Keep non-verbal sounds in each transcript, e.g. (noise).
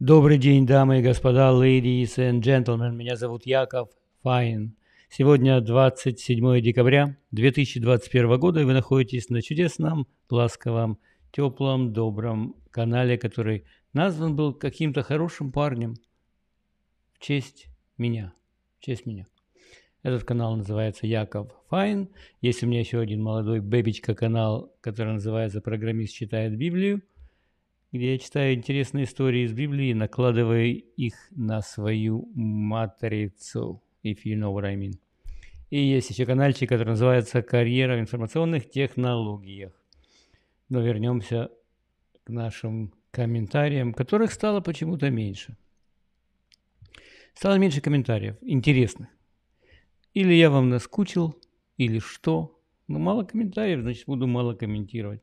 Добрый день, дамы и господа, ladies and gentlemen. Меня зовут Яков Файн. Сегодня 27 декабря 2021 года, и вы находитесь на чудесном, ласковом, теплом, добром канале, который назван был каким-то хорошим парнем в честь меня. В честь меня. Этот канал называется Яков Файн. Есть у меня еще один молодой бэбичка канал, который называется «Программист читает Библию» где я читаю интересные истории из Библии, накладывая их на свою матрицу, if you know what I mean. И есть еще каналчик, который называется «Карьера в информационных технологиях». Но вернемся к нашим комментариям, которых стало почему-то меньше. Стало меньше комментариев, интересных. Или я вам наскучил, или что. Но ну, мало комментариев, значит буду мало комментировать.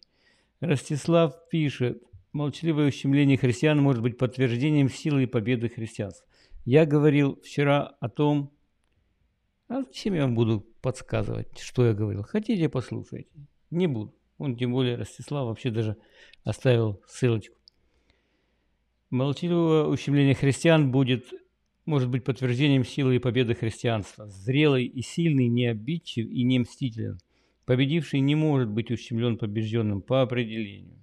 Ростислав пишет – Молчаливое ущемление христиан может быть подтверждением силы и победы христианства. Я говорил вчера о том, а зачем я вам буду подсказывать, что я говорил? Хотите, послушайте. Не буду. Он тем более Ростислав вообще даже оставил ссылочку. Молчаливое ущемление христиан будет, может быть подтверждением силы и победы христианства. Зрелый и сильный не обидчив и не мстителен. Победивший не может быть ущемлен побежденным по определению.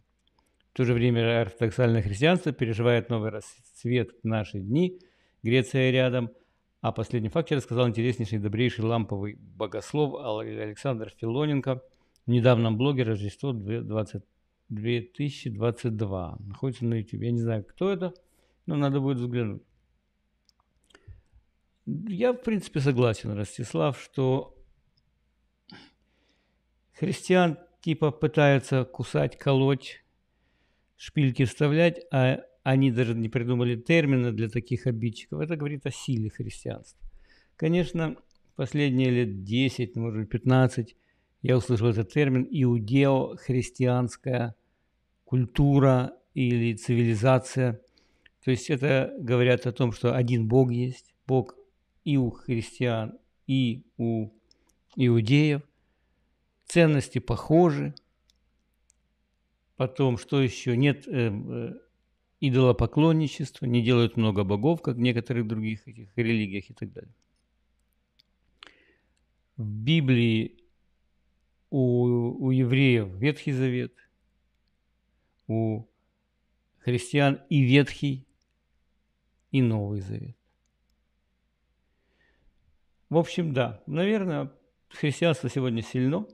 В то же время ортодоксальное христианство переживает новый расцвет в наши дни, Греция рядом. А последний факт я рассказал интереснейший и добрейший ламповый богослов Александр Филоненко в недавнем блоге «Рождество 2022». Находится на YouTube. Я не знаю, кто это, но надо будет взглянуть. Я, в принципе, согласен, Ростислав, что христиан типа пытаются кусать, колоть, шпильки вставлять, а они даже не придумали термина для таких обидчиков. Это говорит о силе христианства. Конечно, последние лет 10, может быть 15, я услышал этот термин «иудео-христианская культура» или «цивилизация». То есть это говорят о том, что один Бог есть, Бог и у христиан, и у иудеев, ценности похожи, Потом, что еще? Нет э, э, идолопоклонничества, не делают много богов, как в некоторых других этих религиях и так далее. В Библии у, у евреев Ветхий Завет, у христиан и Ветхий, и Новый Завет. В общем, да, наверное, христианство сегодня сильно,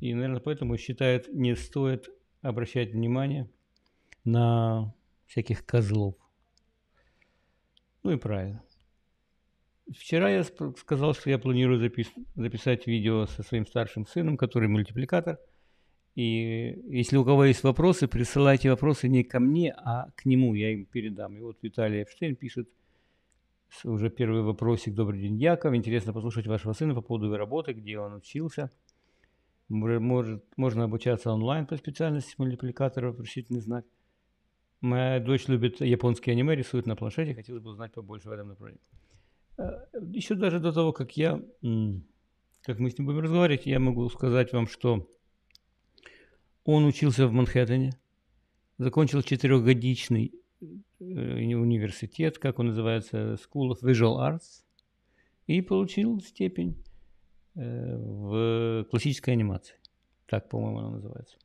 и, наверное, поэтому считает, не стоит обращать внимание на всяких козлов. Ну и правильно. Вчера я сказал, что я планирую запис записать видео со своим старшим сыном, который мультипликатор. И если у кого есть вопросы, присылайте вопросы не ко мне, а к нему, я им передам. И вот Виталий Эпштейн пишет, уже первый вопросик. Добрый день, Яков. Интересно послушать вашего сына по поводу его работы, где он учился – может, можно обучаться онлайн по специальности мультипликатора, вопросительный знак. Моя дочь любит японские аниме, рисует на планшете, хотелось бы узнать побольше в этом направлении. Э, Еще даже до того, как я, как мы с ним будем разговаривать, я могу сказать вам, что он учился в Манхэттене, закончил четырехгодичный э, э, университет, как он называется, School of Visual Arts, и получил степень Э, в классической анимации. Так, по-моему, она называется.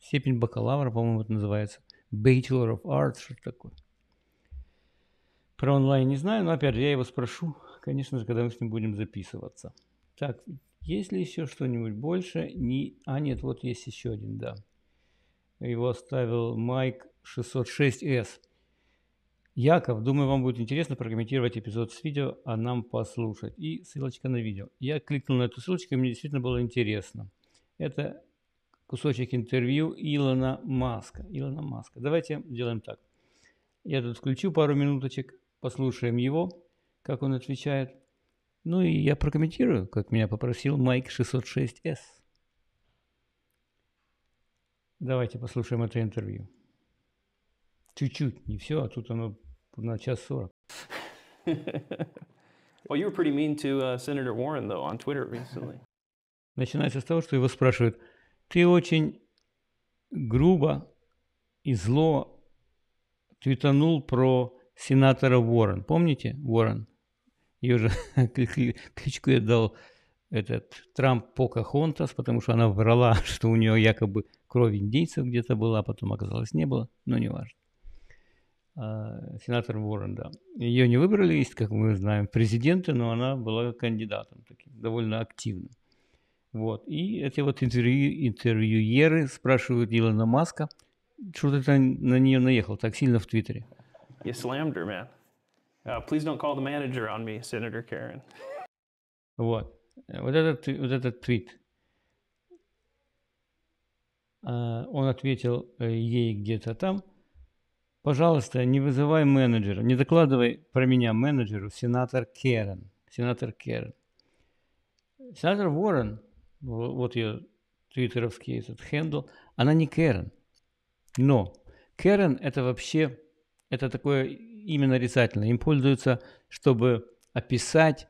Степень бакалавра, по-моему, это называется. Bachelor of Arts, что такое. Про онлайн не знаю, но опять же, я его спрошу, конечно же, когда мы с ним будем записываться. Так, есть ли еще что-нибудь больше? Не... А, нет, вот есть еще один, да. Его оставил Майк 606S. Яков, думаю, вам будет интересно прокомментировать эпизод с видео, а нам послушать. И ссылочка на видео. Я кликнул на эту ссылочку, и мне действительно было интересно. Это кусочек интервью Илона Маска. Илона Маска. Давайте сделаем так. Я тут включу пару минуточек, послушаем его, как он отвечает. Ну и я прокомментирую, как меня попросил Майк 606S. Давайте послушаем это интервью. Чуть-чуть, не все, а тут оно на час сорок. (laughs) Well, you were pretty mean to uh, Senator Warren, though, on Twitter recently. (laughs) Начинается с того, что его спрашивают, ты очень грубо и зло твитанул про сенатора Уоррен. Помните Уоррен? Ее же (laughs) кличку я дал этот Трамп Покахонтас, потому что она врала, что у нее якобы кровь индейцев где-то была, а потом оказалось не было, но не важно. Э, сенатором Уорренда. Ее не выбрали, есть, как мы знаем, президенты, но она была кандидатом таким, довольно активным. Вот. И эти вот интервью, интервьюеры спрашивают Илона Маска, что ты на нее наехал так сильно в Твиттере? You slammed her, man. Uh, please don't call the manager on me, Senator Karen. Вот. Вот этот, вот этот твит. Uh, он ответил э, ей где-то там – Пожалуйста, не вызывай менеджера, не докладывай про меня менеджеру, сенатор Керен. Сенатор Керен. Сенатор Уоррен, вот ее твиттеровский этот хендл, она не Керен. Но Керен это вообще, это такое именно нарицательное. Им пользуются, чтобы описать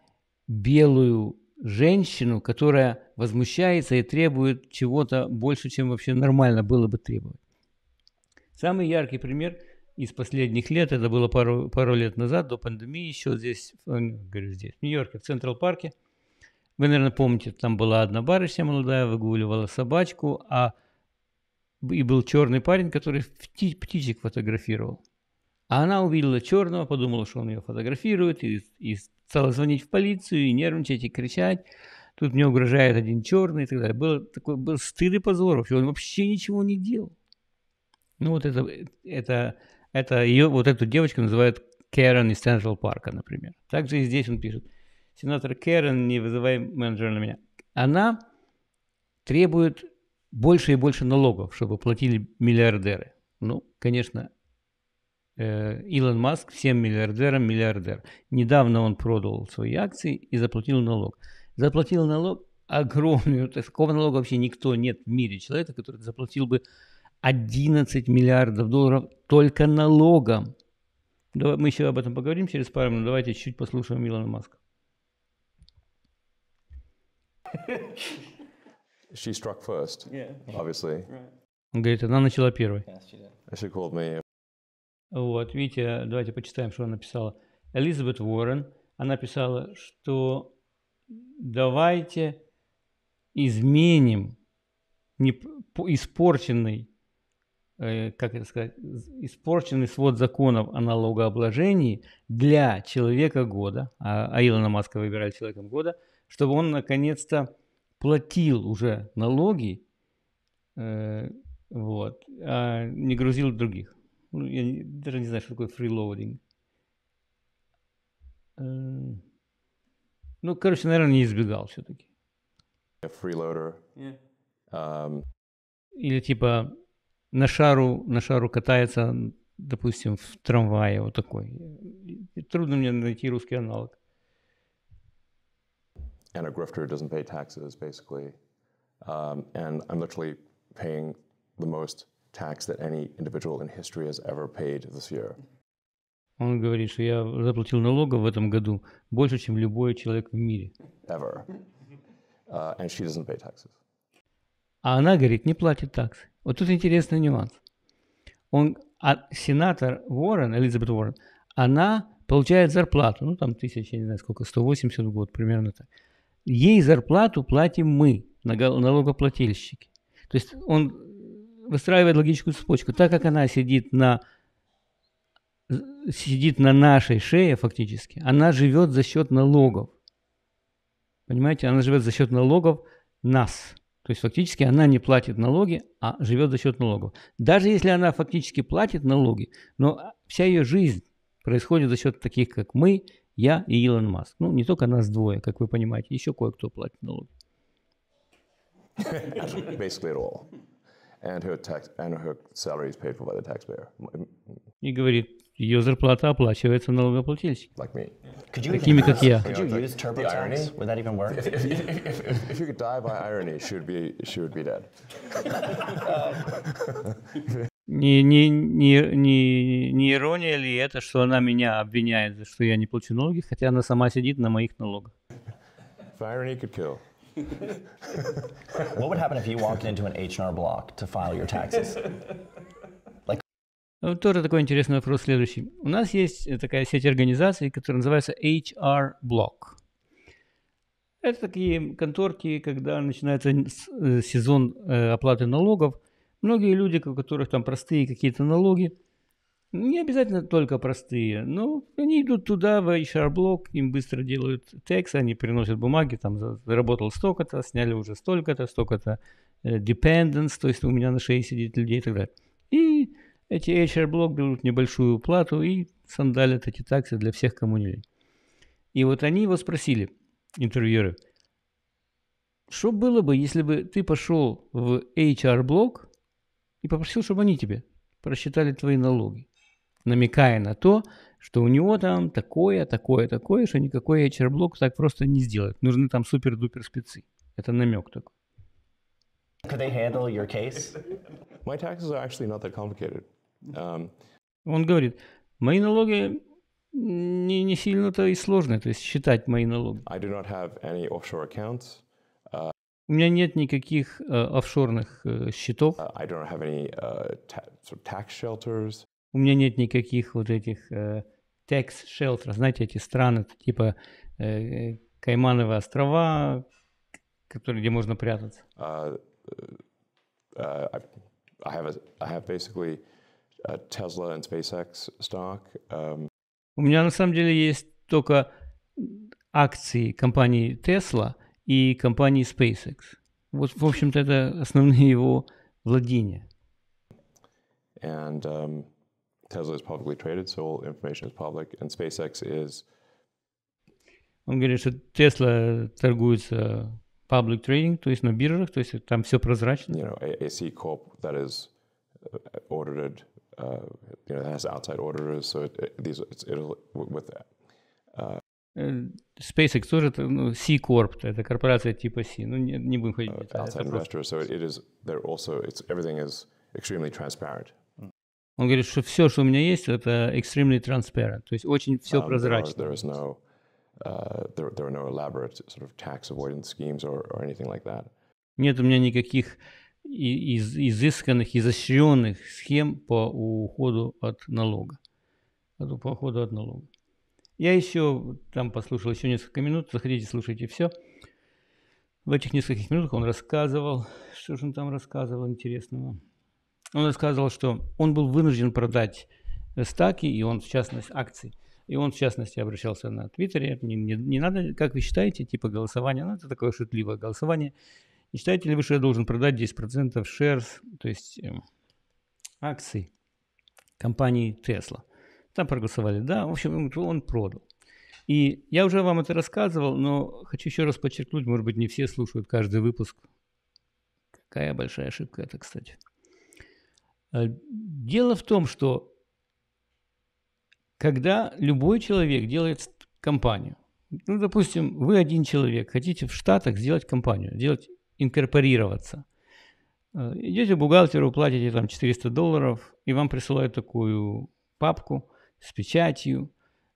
белую женщину, которая возмущается и требует чего-то больше, чем вообще нормально было бы требовать. Самый яркий пример из последних лет, это было пару, пару лет назад, до пандемии еще здесь, э, ну, говорю здесь, в Нью-Йорке, в Централ-парке. Вы, наверное, помните, там была одна барышня молодая, выгуливала собачку, а и был черный парень, который пти, птичек фотографировал. А она увидела черного, подумала, что он ее фотографирует, и, и стала звонить в полицию, и нервничать, и кричать. Тут мне угрожает один черный и так далее. Было такой был стыд и позор вообще. Он вообще ничего не делал. Ну вот это, это это ее, вот эту девочку называют Кэрон из Централ Парка, например. Также и здесь он пишет. Сенатор Кэрон, не вызывай менеджера на меня. Она требует больше и больше налогов, чтобы платили миллиардеры. Ну, конечно, э, Илон Маск всем миллиардерам миллиардер. Недавно он продал свои акции и заплатил налог. Заплатил налог огромный. (laughs) Такого налога вообще никто нет в мире человека, который заплатил бы 11 миллиардов долларов только налогом. Давай, мы еще об этом поговорим через пару минут. Давайте чуть послушаем Милана Маска. She struck first, yeah. obviously. Right. Говорит, она начала первой. She called me. Вот, видите, давайте почитаем, что она написала. Элизабет Уоррен, она писала, что давайте изменим испорченный Э, как это сказать, испорченный свод законов о налогообложении для человека года, а, а Илона Маска выбирали человеком года, чтобы он наконец-то платил уже налоги, э, вот, а не грузил других. Ну, я даже не знаю, что такое фрилоудинг. Э, ну, короче, наверное, не избегал все-таки. Freeloader. Yeah. Um... Или типа на шару, на шару катается, допустим, в трамвае вот такой. Трудно мне найти русский аналог. And a grifter doesn't pay taxes, basically. Um, and I'm literally paying the most tax that any individual in history has ever paid this year. Он говорит, что я заплатил налогов в этом году больше, чем любой человек в мире. Ever. Uh, and she doesn't pay taxes. А она говорит, не платит таксы. Вот тут интересный нюанс. Он, а сенатор Уоррен, Элизабет Уоррен, она получает зарплату, ну там тысяча, не знаю сколько, 180 в год, примерно так. Ей зарплату платим мы, налогоплательщики. То есть он выстраивает логическую цепочку. Так как она сидит на сидит на нашей шее фактически, она живет за счет налогов. Понимаете, она живет за счет налогов нас. То есть фактически она не платит налоги, а живет за счет налогов. Даже если она фактически платит налоги, но а, вся ее жизнь происходит за счет таких, как мы, я и Илон Маск. Ну, не только нас двое, как вы понимаете, еще кое-кто платит налоги. (laughs) И говорит, ее зарплата оплачивается налогоплательщиком. Like Такими, как я. Не, не, не, не, не ирония ли это, что она меня обвиняет, что я не плачу налоги, хотя она сама сидит на моих налогах? What would happen if you walked into an H&R Block to file your taxes? Ну, тоже такой интересный вопрос следующий. У нас есть э, такая сеть организаций, которая называется HR Block. Это такие конторки, когда начинается э, сезон э, оплаты налогов. Многие люди, у которых там простые какие-то налоги, не обязательно только простые, но они идут туда, в HR-блок, им быстро делают текст, они приносят бумаги, там заработал столько-то, сняли уже столько-то, столько-то dependence, то есть у меня на шее сидит людей и так далее. И эти HR-блок берут небольшую плату и сандалят эти таксы для всех, кому не лень. И вот они его спросили, интервьюеры, что было бы, если бы ты пошел в HR-блок и попросил, чтобы они тебе просчитали твои налоги, намекая на то, что у него там такое, такое, такое, что никакой HR-блок так просто не сделает. Нужны там супер-дупер спецы. Это намек такой. Could they handle your case? (laughs) My taxes are actually not that complicated. Он говорит, мои налоги не, не сильно-то и сложные, то есть считать мои налоги. Uh, У меня нет никаких э, э, uh, офшорных uh, счетов. Any, sort of У меня нет никаких вот этих э, tax shelter, знаете, эти страны, типа Каймановые острова, которые, где можно прятаться. Uh, I have a, I have basically Tesla and SpaceX stock. Um, У меня на самом деле есть только акции компании Tesla и компании SpaceX. Вот, в общем-то, это основные его владения. And um, Tesla is publicly traded, so all information is public, and SpaceX is... Он говорит, что Tesla торгуется public trading, то есть на биржах, то есть там все прозрачно. You know, a, a C Corp that is audited uh, you know, it has outside orders, so it, it these it'll with that. Э, SpaceX тоже ну, C Corp, это корпорация типа C. Ну не, не будем ходить. Uh, outside investor, so it is. They're also. It's everything is extremely transparent. Он говорит, что все, что у меня есть, это extremely transparent, то есть очень все um, прозрачно. There, are, there is no, uh, there, there are no elaborate sort of tax avoidance schemes or, or anything like that. Нет у меня никаких uh, из изысканных, изощренных схем по уходу от налога. По уходу от налога. Я еще там послушал еще несколько минут. Заходите, слушайте все. В этих нескольких минутах он рассказывал, что же он там рассказывал интересного. Он рассказывал, что он был вынужден продать стаки, и он, в частности, акции. И он, в частности, обращался на Твиттере. Не, не, не надо, как вы считаете, типа голосования. Ну, это такое шутливое голосование. Мечтатель выше должен продать 10% shares, то есть э, акций компании Tesla. Там проголосовали, да, в общем, он продал. И я уже вам это рассказывал, но хочу еще раз подчеркнуть, может быть, не все слушают каждый выпуск. Какая большая ошибка это, кстати. Э, дело в том, что когда любой человек делает компанию, ну, допустим, вы один человек, хотите в Штатах сделать компанию, делать инкорпорироваться. Э, идете бухгалтеру, платите там 400 долларов, и вам присылают такую папку с печатью.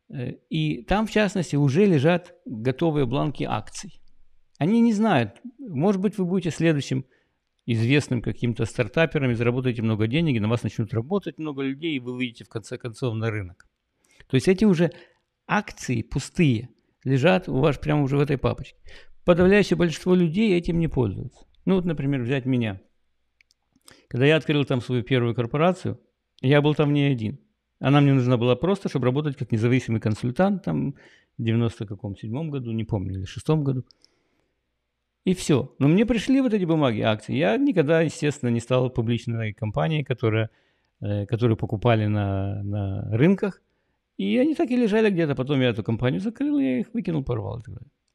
Э, и там, в частности, уже лежат готовые бланки акций. Они не знают, может быть, вы будете следующим известным каким-то стартапером и заработаете много денег, и на вас начнут работать много людей, и вы выйдете в конце концов на рынок. То есть эти уже акции пустые лежат у вас прямо уже в этой папочке подавляющее большинство людей этим не пользуются. Ну вот, например, взять меня. Когда я открыл там свою первую корпорацию, я был там не один. Она мне нужна была просто, чтобы работать как независимый консультант там в 97-м году, не помню, или 6-м году. И все. Но мне пришли вот эти бумаги, акции. Я никогда, естественно, не стал публичной компанией, которая, э, которую покупали на, на рынках. И они так и лежали где-то. Потом я эту компанию закрыл, я их выкинул, порвал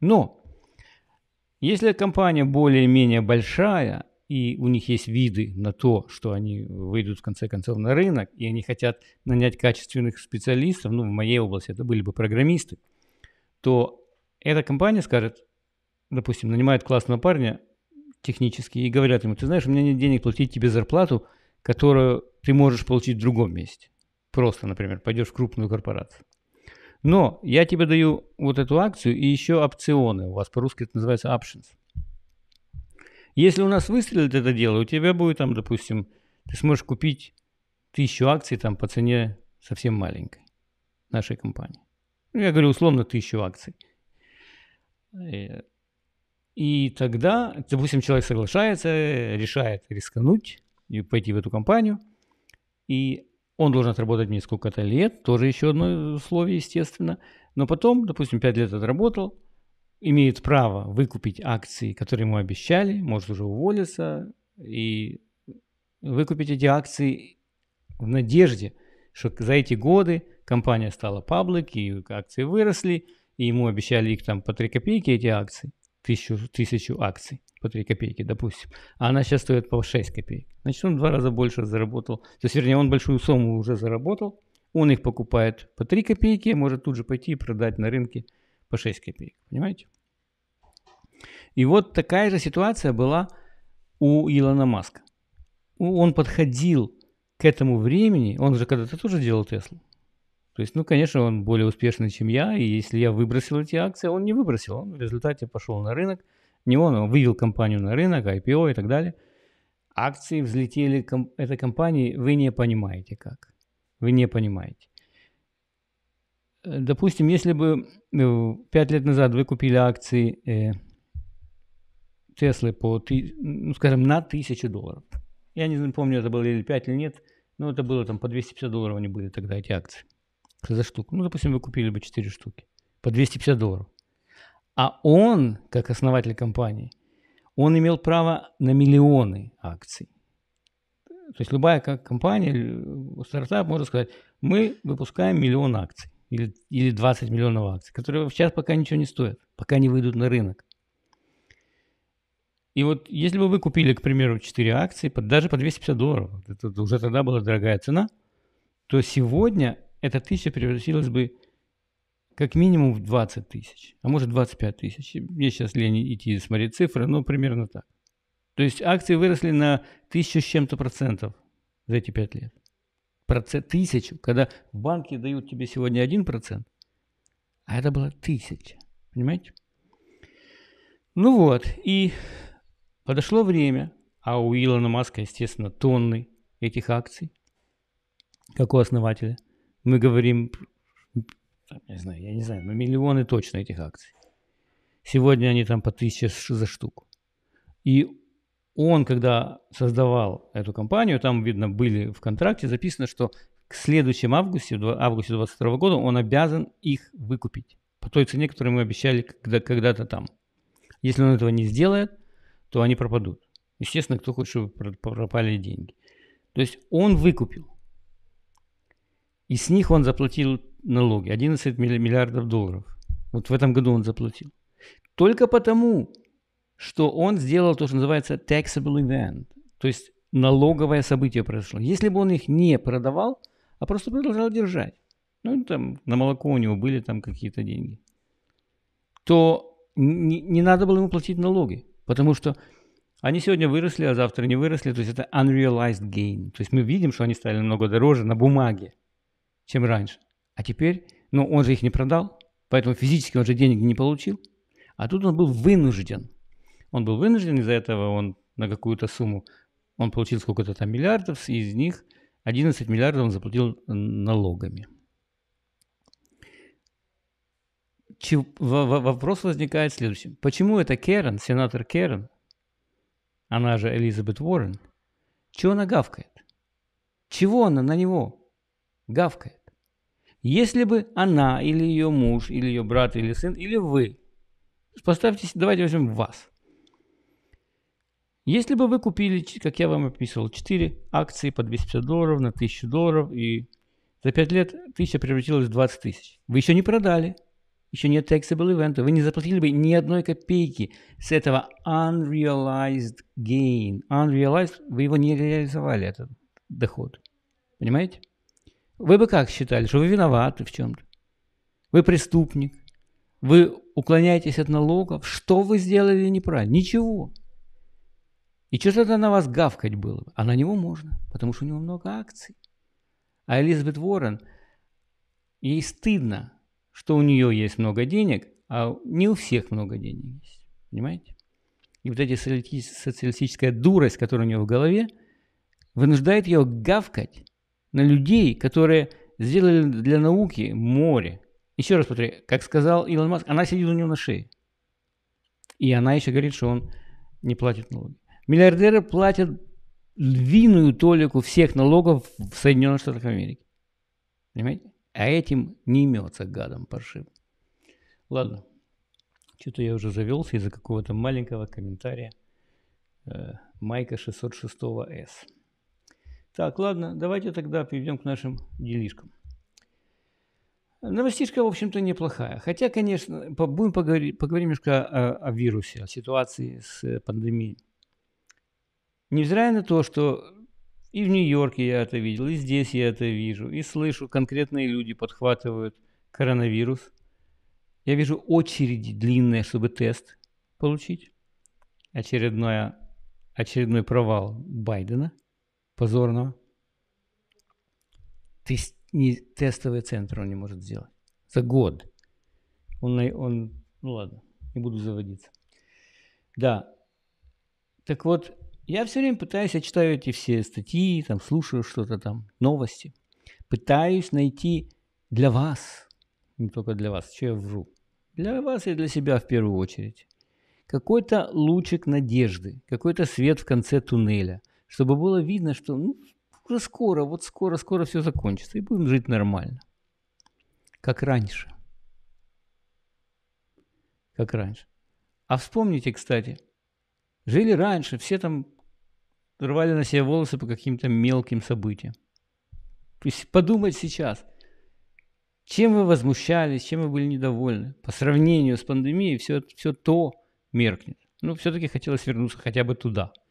Но если компания более-менее большая, и у них есть виды на то, что они выйдут в конце концов на рынок, и они хотят нанять качественных специалистов, ну, в моей области это были бы программисты, то эта компания скажет, допустим, нанимает классного парня технически и говорят ему, ты знаешь, у меня нет денег платить тебе зарплату, которую ты можешь получить в другом месте. Просто, например, пойдешь в крупную корпорацию. Но я тебе даю вот эту акцию и еще опционы. У вас по-русски это называется options. Если у нас выстрелит это дело, у тебя будет там, допустим, ты сможешь купить тысячу акций там по цене совсем маленькой нашей компании. Ну, я говорю условно тысячу акций. Э, и тогда, допустим, человек соглашается, решает рискануть и пойти в эту компанию. И он должен отработать мне сколько-то лет, тоже еще одно условие, э, естественно. Но потом, допустим, 5 лет отработал, имеет право выкупить акции, которые ему обещали, может уже уволиться и выкупить эти акции в надежде, что за эти годы компания стала паблик, и акции выросли, и ему обещали их там по 3 копейки эти акции – тысячу, тысячу акций по 3 копейки, допустим, а она сейчас стоит по 6 копеек. Значит, он в два раза больше заработал. То есть, вернее, он большую сумму уже заработал, он их покупает по 3 копейки, может тут же пойти и продать на рынке по 6 копеек. Понимаете? И вот такая же ситуация была у Илона Маска. Он подходил к этому времени, он же когда-то тоже делал Теслу, то есть, ну, конечно, он более успешный, чем я, и если я выбросил эти акции, он не выбросил, он в результате пошел на рынок, не он, а он вывел компанию на рынок, IPO и так далее. Акции взлетели комп- этой компании, вы не понимаете как, вы не понимаете. Э, допустим, если бы ну, пять лет назад вы купили акции э, Теслы по, ну, скажем, на тысячу долларов. Я не помню, это было или 5 или нет, но это было там по 250 долларов они были тогда, эти акции за штуку. Ну, допустим, вы купили бы 4 штуки по 250 долларов. А он, как основатель компании, он имел право на миллионы акций. То есть любая как компания, э, стартап можно сказать, мы выпускаем миллион акций или, или 20 миллионов акций, которые сейчас пока ничего не стоят, пока не выйдут на рынок. И вот если бы вы купили, к примеру, 4 акции, под, даже по 250 долларов, это уже тогда была дорогая цена, то сегодня эта тысяча превратилась бы как минимум в 20 тысяч, а может 25 тысяч. Мне сейчас лень идти и смотреть цифры, но примерно так. То есть акции выросли на тысячу с чем-то процентов за эти пять лет. Процент, тысячу, когда банки дают тебе сегодня один процент, а это было тысяча. Понимаете? Ну вот, и подошло время, а у Илона Маска, естественно, тонны этих акций, как у основателя – мы говорим, не знаю, я не знаю, но ну, миллионы точно этих акций. Сегодня они там по тысяче за штуку. И он, когда создавал эту компанию, там, видно, были в контракте записано, что к следующему августе, августе 2022 года, он обязан их выкупить по той цене, которую мы обещали когда- когда-то там. Если он этого не сделает, то они пропадут. Естественно, кто хочет, чтобы пропали деньги. То есть он выкупил. И с них он заплатил налоги 11 миллиардов долларов. Вот в этом году он заплатил. Только потому, что он сделал то, что называется taxable event, то есть налоговое событие произошло. Если бы он их не продавал, а просто продолжал держать, ну там на молоко у него были там какие-то деньги, то не, надо было ему платить налоги, потому что они сегодня выросли, а завтра не выросли, то есть это unrealized gain. То есть мы видим, что они стали намного дороже на бумаге, чем раньше. А теперь, ну, он же их не продал, поэтому физически он же денег не получил. А тут он был вынужден. Он был вынужден, из-за этого он на какую-то сумму, он получил сколько-то там миллиардов, и из них 11 миллиардов он заплатил налогами. Че, вопрос возникает следующим. Почему это Керен, сенатор Керен, она же Элизабет Уоррен, чего она гавкает? Чего она на него? гавкает. Если бы она или ее муж, или ее брат, или сын, или вы, поставьте, давайте возьмем вас. Если бы вы купили, как я вам описывал, 4 акции по 250 долларов на 1000 долларов, и за 5 лет 1000 превратилась в 20 тысяч, вы еще не продали, еще нет taxable event, вы не заплатили бы ни одной копейки с этого unrealized gain. Unrealized, вы его не реализовали, этот доход. Понимаете? Вы бы как считали, что вы виноваты в чем-то? Вы преступник, вы уклоняетесь от налогов. Что вы сделали неправильно? Ничего. И что тогда на вас гавкать было бы? А на него можно, потому что у него много акций. А Элизабет Уоррен, ей стыдно, что у нее есть много денег, а не у всех много денег есть. Понимаете? И вот эта социалистическая дурость, которая у нее в голове, вынуждает ее гавкать на людей, которые сделали для науки море. Еще раз повторяю, как сказал Илон Маск, она сидит у него на шее. И она еще говорит, что он не платит налоги. Миллиардеры платят львиную толику всех налогов в Соединенных Штатах Америки. Понимаете? А этим не имется гадом паршив. Ладно. Что-то я уже завелся из-за какого-то маленького комментария э, Майка 606 С. Так, ладно, давайте тогда перейдем к нашим делишкам. Новостишка, в общем-то, неплохая. Хотя, конечно, будем поговорить, поговорим немножко о, о вирусе, о ситуации с пандемией. Невзирая на то, что и в Нью-Йорке я это видел, и здесь я это вижу, и слышу, конкретные люди подхватывают коронавирус. Я вижу очереди длинные, чтобы тест получить. Очередное, очередной провал Байдена – позорно. тест, не, тестовый центр он не может сделать. За год. Он, он, ну ладно, не буду заводиться. Да. Так вот, я все время пытаюсь, я читаю эти все статьи, там слушаю что-то там, новости. Пытаюсь найти для вас, не только для вас, что я вру, для вас и для себя в первую очередь, какой-то лучик надежды, какой-то свет в конце туннеля – чтобы было видно, что ну, уже скоро, вот скоро, скоро все закончится, и будем жить нормально. Как раньше. Как раньше. А вспомните, кстати, жили раньше, все там рвали на себе волосы по каким-то мелким событиям. То есть подумать сейчас, чем вы возмущались, чем вы были недовольны. По сравнению с пандемией все, все то меркнет. Ну, все-таки хотелось вернуться хотя бы туда –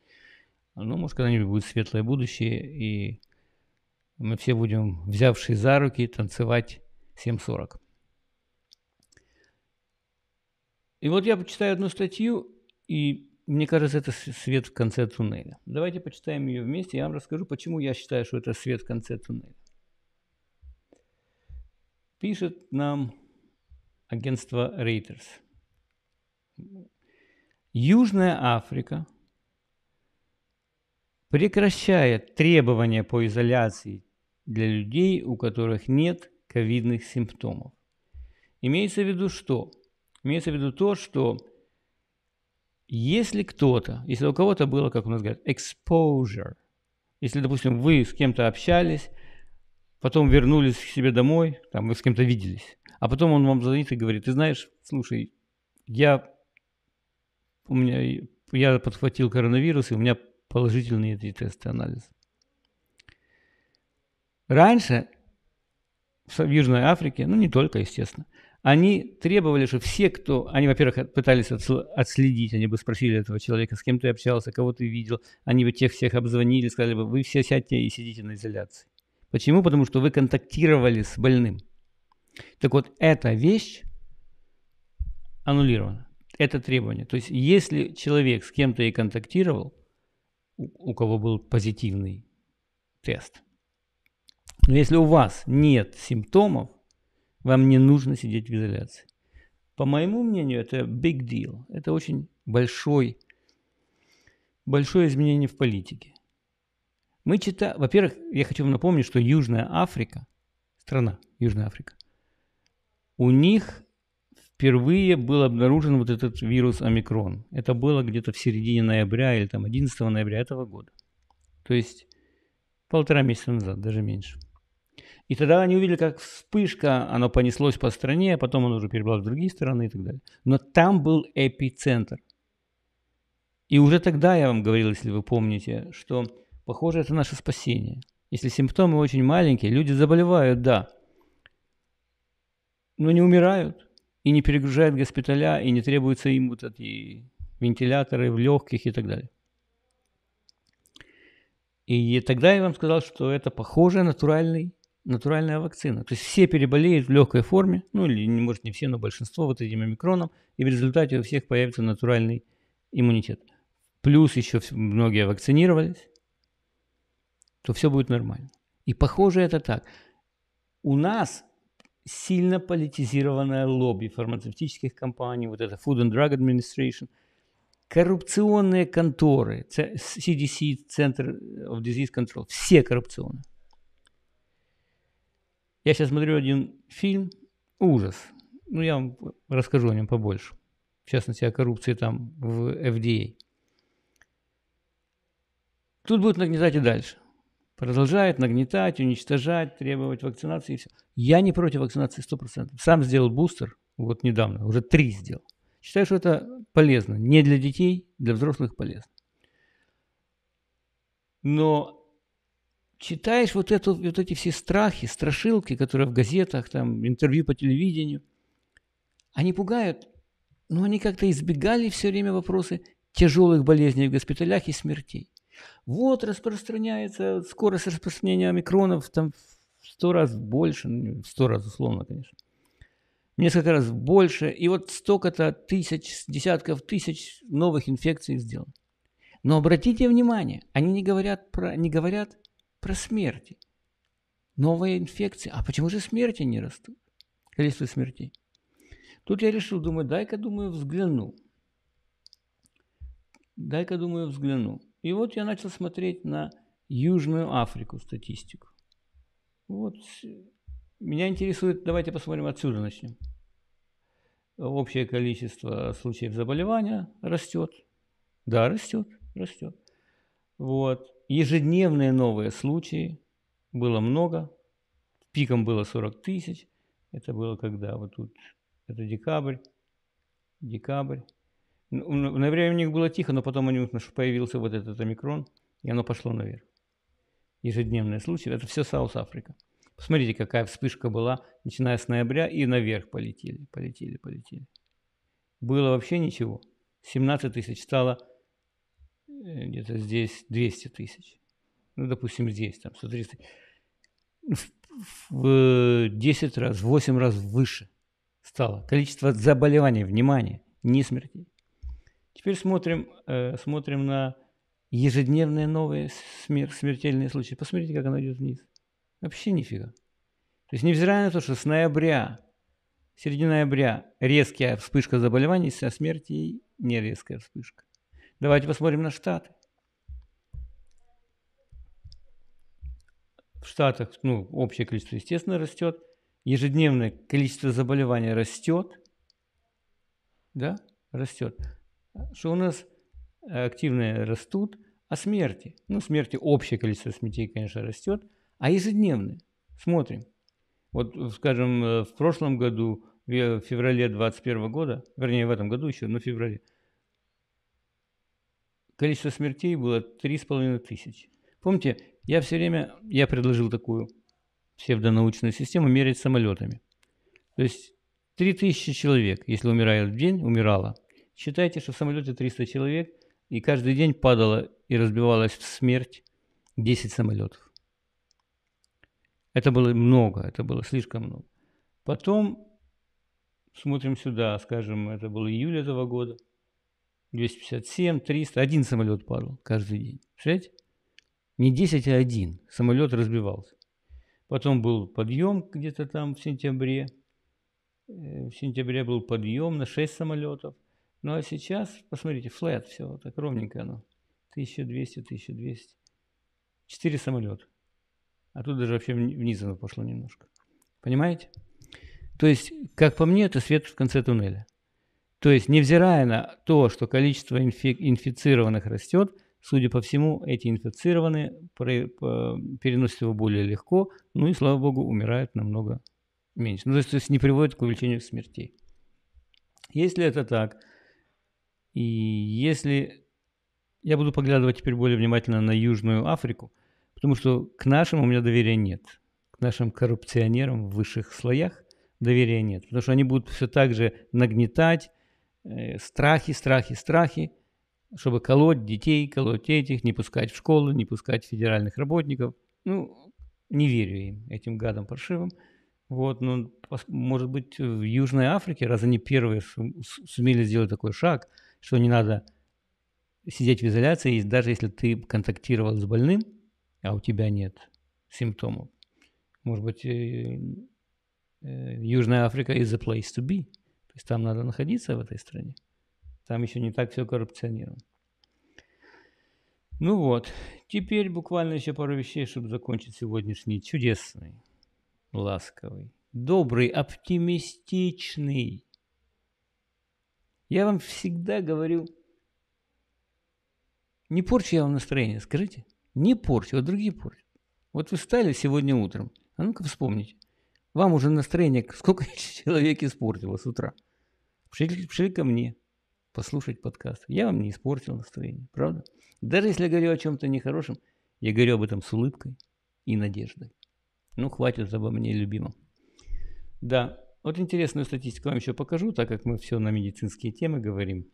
ну, может, когда-нибудь будет светлое будущее, и мы все будем, взявшие за руки, танцевать 7.40. И вот я почитаю одну статью, и мне кажется, это свет в конце туннеля. Давайте почитаем ее вместе, я вам расскажу, почему я считаю, что это свет в конце туннеля. Пишет нам агентство Reuters. Южная Африка – прекращая требования по изоляции для людей, у которых нет ковидных симптомов. Имеется в виду что? Имеется в виду то, что если кто-то, если у кого-то было, как у нас говорят, exposure, если, допустим, вы с кем-то общались, потом вернулись к себе домой, там вы с кем-то виделись, а потом он вам звонит и говорит, ты знаешь, слушай, я, у меня, я подхватил коронавирус, и у меня положительные эти тесты, анализ. Раньше в Южной Африке, ну не только, естественно, они требовали, что все, кто... Они, во-первых, э, пытались отследить, они бы спросили этого человека, с кем ты общался, кого ты видел. Они бы тех всех обзвонили, сказали бы, вы все сядьте и сидите на изоляции. Почему? Потому что вы контактировали с больным. Так вот, эта вещь аннулирована. Это требование. То есть, если человек с кем-то и контактировал, у, кого был позитивный тест. Но если у вас нет симптомов, вам не нужно сидеть в изоляции. По моему мнению, это big deal. Это очень большой, большое изменение в политике. Мы чита, во-первых, я хочу вам напомнить, что Южная Африка, страна Южная Африка, у них впервые был обнаружен вот этот вирус омикрон. Это было где-то в середине ноября или там 11 ноября этого года. То есть полтора месяца назад, даже меньше. И тогда они увидели, как вспышка, оно понеслось по стране, а потом оно уже перебралось в другие страны и так далее. Но там был эпицентр. И уже тогда я вам говорил, если вы помните, что, похоже, это наше спасение. Если симптомы очень маленькие, люди заболевают, да, но не умирают и не перегружает госпиталя, и не требуются им вот эти вентиляторы в легких и так далее. И тогда я вам сказал, что это похоже натуральный, натуральная вакцина. То есть все переболеют в легкой форме, ну или, не может, не все, но большинство вот этим омикроном, и в результате у всех появится натуральный иммунитет. Плюс еще многие вакцинировались, то все будет нормально. И похоже это так. У нас сильно политизированное лобби фармацевтических компаний, вот это Food and Drug Administration, коррупционные конторы, CDC, Center of Disease Control, все коррупционные. Я сейчас смотрю один фильм «Ужас». Ну, я вам расскажу о нем побольше. В частности, о коррупции там в FDA. Тут будет, нагнетать и дальше. Продолжает нагнетать, уничтожать, требовать вакцинации. И все. Я не против вакцинации 100%. Сам сделал бустер вот недавно, уже три сделал. Считаю, что это полезно. Не для детей, для взрослых полезно. Но читаешь вот, эту, вот эти все страхи, страшилки, которые в газетах, там, интервью по телевидению, они пугают, но они как-то избегали все время вопросы тяжелых болезней в госпиталях и смертей. Вот распространяется, скорость распространения микронов там в сто раз больше, ну, в сто раз условно, конечно. Несколько раз больше. И вот столько-то тысяч, десятков тысяч новых инфекций сделал. Но обратите внимание, они не говорят про, не говорят про смерти. Новые инфекции. А почему же смерти не растут? Количество смертей. Тут я решил, думаю, дай-ка, думаю, взгляну. Дай-ка, думаю, взгляну. И вот я начал смотреть на Южную Африку статистику. Вот. Меня интересует, давайте посмотрим отсюда начнем. Общее количество случаев заболевания растет. Да, растет, растет. Вот. Ежедневные новые случаи было много. Пиком было 40 тысяч. Это было когда? Вот тут, это декабрь. Декабрь. На время у них было тихо, но потом у них появился вот этот омикрон, и оно пошло наверх. Ежедневные случаи. Это все Саус-Африка. Посмотрите, какая вспышка была, начиная с ноября, и наверх полетели, полетели, полетели. Было вообще ничего. 17 тысяч стало э, где-то здесь 200 тысяч. Ну, допустим, здесь там 130 ну, в 10 э, раз, в 8 раз выше стало количество заболеваний, внимание, не смертей. Теперь смотрим, э, смотрим на ежедневные новые смер- смертельные случаи. Посмотрите, как она идет вниз. Вообще нифига. То есть невзирая на то, что с ноября, середина ноября резкая вспышка заболеваний, со смерти не резкая вспышка. Давайте посмотрим на Штаты. В Штатах ну, общее количество, естественно, растет. Ежедневное количество заболеваний растет. Да? Растет что у нас э, активные растут, а смерти, ну смерти общее количество смертей, конечно, растет, а ежедневные. Смотрим. Вот, скажем, э, в прошлом году, в феврале 2021 года, вернее, в этом году еще, но в феврале, количество смертей было 3,5 тысячи. Помните, я все время, я предложил такую псевдонаучную систему мерить самолетами. То есть 3000 человек, если умирает в день, умирало – Считайте, что в самолете 300 человек, и каждый день падало и разбивалось в смерть 10 самолетов. Это было много, это было слишком много. Потом смотрим сюда, скажем, это был июль этого года, 257, 300, один самолет падал каждый день. Представляете? Не 10, а один. Самолет разбивался. Потом был подъем где-то там в сентябре. Э, в сентябре был подъем на 6 самолетов. Ну а сейчас, посмотрите, флэт, все так ровненько оно. 1200, 1200. 4 самолета. А тут даже вообще вниз оно пошло немножко. Понимаете? То есть, как по мне, это свет в конце туннеля. То есть, невзирая на то, что количество инфи инфицированных растет, судя по всему, эти инфицированные переносят его более легко, ну и, слава богу, умирают намного меньше. Ну, то есть, то есть не приводит к увеличению смертей. Если это так, и если я буду поглядывать теперь более внимательно на Южную Африку, потому что к нашим у меня доверия нет. К нашим коррупционерам в высших слоях доверия нет. Потому что они будут все так же нагнетать э, страхи, страхи, страхи, чтобы колоть детей, колоть этих, не пускать в школу, не пускать федеральных работников. Ну, не верю им, этим гадам паршивым. Вот, но, ну, может быть, в Южной Африке, раз они первые сумели сделать такой шаг – что не надо сидеть в изоляции, даже если ты контактировал с больным, а у тебя нет симптомов. Может быть, э, э, Южная Африка is the place to be. То есть там надо находиться в этой стране. Там еще не так все коррупционировано. Ну вот, теперь буквально еще пару вещей, чтобы закончить сегодняшний чудесный, ласковый, добрый, оптимистичный я вам всегда говорю, не порчу я вам настроение, скажите. Не порчу, вот а другие порчат. Вот вы встали сегодня утром, а ну-ка вспомните. Вам уже настроение, сколько (laughs) человек испортило с утра. Пришли, пришли ко мне послушать подкаст. Я вам не испортил настроение, правда? Даже если я говорю о чем-то нехорошем, я говорю об этом с улыбкой и надеждой. Ну, хватит обо мне, любимом. Да, вот интересную статистику вам еще покажу, так как мы все на медицинские темы говорим.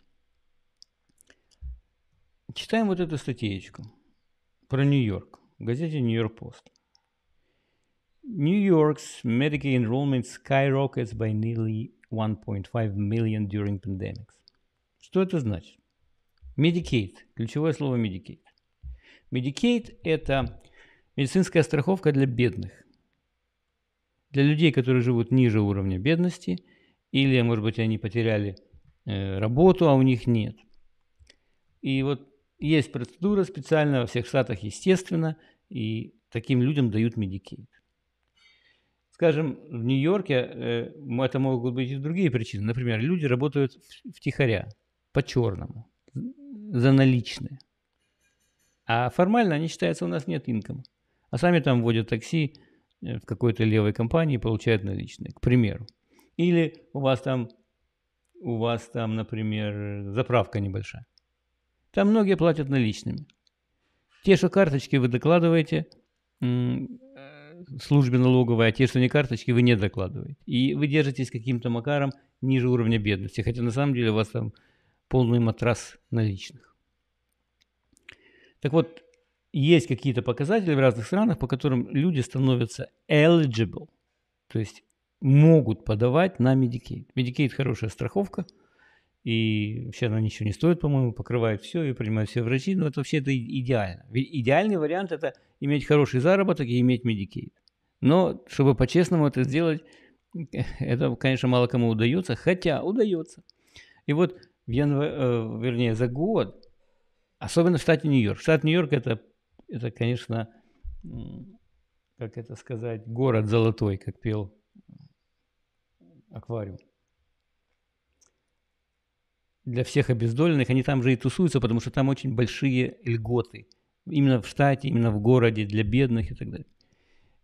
Читаем вот эту статейку про Нью-Йорк в газете «Нью-Йорк Пост». New York's Medicaid enrollment skyrockets by nearly 1.5 million during pandemics. Что это значит? Medicaid. Ключевое слово Medicaid. Medicaid – это медицинская страховка для бедных. Для людей, которые живут ниже уровня бедности, или, может быть, они потеряли э, работу, а у них нет. И вот есть процедура специальная во всех штатах, естественно, и таким людям дают медикейт. Скажем, в Нью-Йорке э, это могут быть и другие причины. Например, люди работают втихаря, по-черному, за наличные. А формально они считаются, у нас нет инком. А сами там водят такси, Э, в какой-то левой компании получает наличные, к примеру. Или у вас там, у вас там, например, заправка небольшая. Там многие платят наличными. Те, что карточки вы докладываете э, службе налоговой, а те, что не карточки, вы не докладываете. И вы держитесь каким-то макаром ниже уровня бедности, хотя на самом деле у вас там полный матрас наличных. Так вот, есть какие-то показатели в разных странах, по которым люди становятся eligible, то есть могут подавать на Medicaid. Medicaid хорошая страховка, и вообще она ничего не стоит, по-моему, покрывает все, и принимает все врачи, но это вообще это идеально. Ведь идеальный вариант – это иметь хороший заработок и иметь Medicaid. Но чтобы по-честному это сделать, (laughs) это, конечно, мало кому удается, хотя удается. И вот в январе, э, вернее, за год, особенно в штате Нью-Йорк. Штат Нью-Йорк – это это, конечно, как это сказать, город золотой, как пел аквариум. Для всех обездоленных, они там же и тусуются, потому что там очень большие льготы. Именно в штате, именно в городе, для бедных и так далее.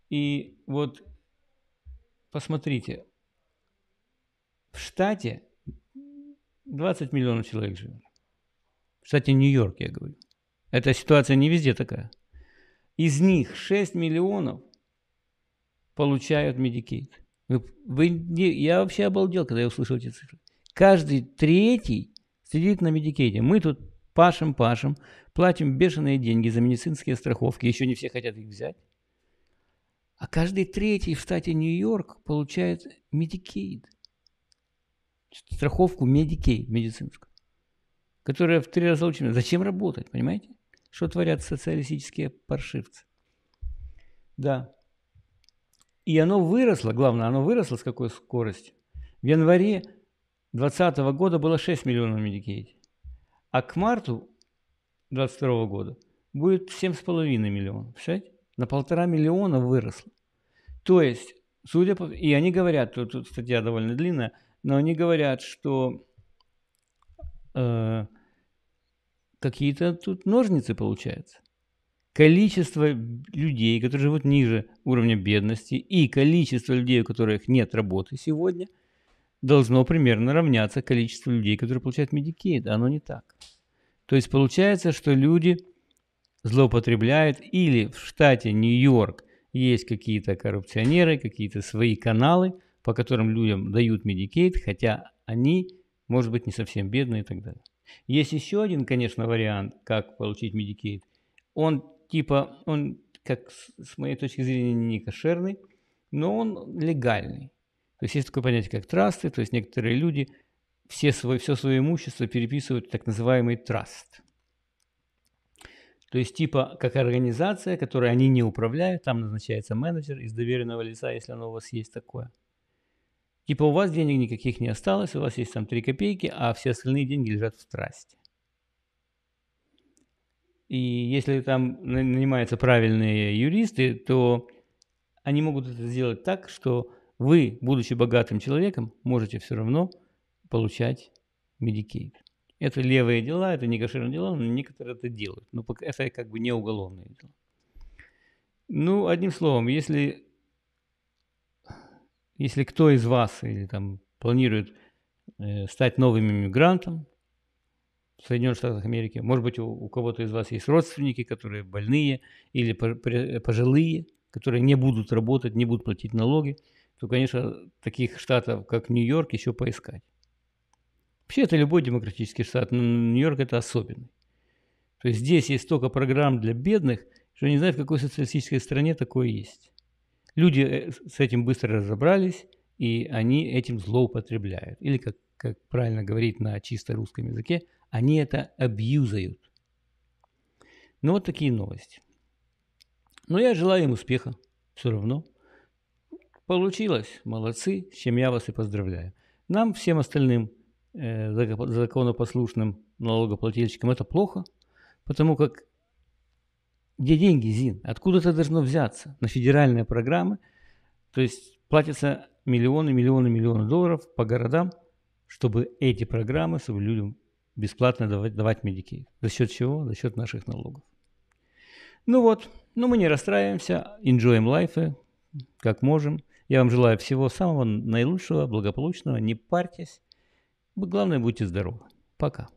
И вот посмотрите, в штате 20 миллионов человек живет. В штате Нью-Йорк, я говорю. Эта ситуация не везде такая. Из них 6 миллионов получают медикейт. я вообще обалдел, когда я услышал эти цифры. Каждый третий сидит на медикейте. Мы тут пашем-пашем, платим бешеные деньги за медицинские страховки, еще не все хотят их взять. А каждый третий в штате Нью-Йорк получает медикейт. Страховку медикей медицинскую, которая в три раза лучше. Зачем работать, понимаете? что творят социалистические паршивцы. Да. И оно выросло, главное, оно выросло с какой скоростью. В январе 2020 года было 6 миллионов Medicaid, а к марту 2022 года будет 7,5 миллионов. Представляете? На полтора миллиона выросло. То есть, судя по... И они говорят, тут, тут статья довольно длинная, но они говорят, что э, какие-то тут ножницы получаются. Количество людей, которые живут ниже уровня бедности, и количество людей, у которых нет работы сегодня, должно примерно равняться количеству людей, которые получают Medicaid, а оно не так. То есть получается, что люди злоупотребляют или в штате Нью-Йорк есть какие-то коррупционеры, какие-то свои каналы, по которым людям дают Medicaid, хотя они может быть не совсем бедные и так далее. Есть еще один, конечно, вариант, как получить Medicaid. Он типа, он как с моей точки зрения не кошерный, но он легальный. То есть есть такое понятие, как трасты, то есть некоторые люди все свое, все свое имущество переписывают в так называемый траст. То есть типа как организация, которой они не управляют, там назначается менеджер из доверенного лица, если оно у вас есть такое – Типа у вас денег никаких не осталось, у вас есть там 3 копейки, а все остальные деньги лежат в страсти. И если там нанимаются правильные юристы, то они могут это сделать так, что вы, будучи богатым человеком, можете все равно получать Medicaid. Это левые дела, это не кошерные дела, но некоторые это делают. Но это как бы не уголовные дела. Ну, одним словом, если если кто из вас или там планирует э, стать новым иммигрантом в Соединенных Штатах Америки, может быть, у, у кого-то из вас есть родственники, которые больные или пожилые, которые не будут работать, не будут платить налоги, то, конечно, таких штатов, как Нью-Йорк, еще поискать. Вообще, это любой демократический штат, но Нью-Йорк это особенный. То есть здесь есть столько программ для бедных, что не знаю, в какой социалистической стране такое есть. Люди э, с этим быстро разобрались, и они этим злоупотребляют. Или, как, как правильно говорить на чисто русском языке, они это абьюзают. Ну вот такие новости. Но я желаю им успеха все равно. Получилось, молодцы, с чем я вас и поздравляю. Нам, всем остальным э, законопослушным налогоплательщикам это плохо, потому как где деньги, Зин? Откуда это должно взяться? На федеральные программы. То есть платятся миллионы, миллионы, миллионы долларов по городам, чтобы эти программы, чтобы людям бесплатно давать, давать медики. За счет чего? За счет наших налогов. Ну вот, ну мы не расстраиваемся, enjoyим лайфы, как можем. Я вам желаю всего самого наилучшего, благополучного, не парьтесь. Главное, будьте здоровы. Пока.